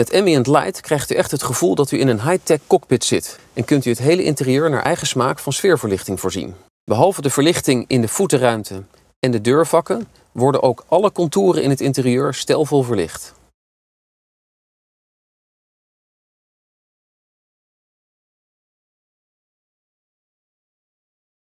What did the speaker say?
Met Ambient Light krijgt u echt het gevoel dat u in een high-tech cockpit zit en kunt u het hele interieur naar eigen smaak van sfeerverlichting voorzien. Behalve de verlichting in de voetenruimte en de deurvakken worden ook alle contouren in het interieur stelvol verlicht.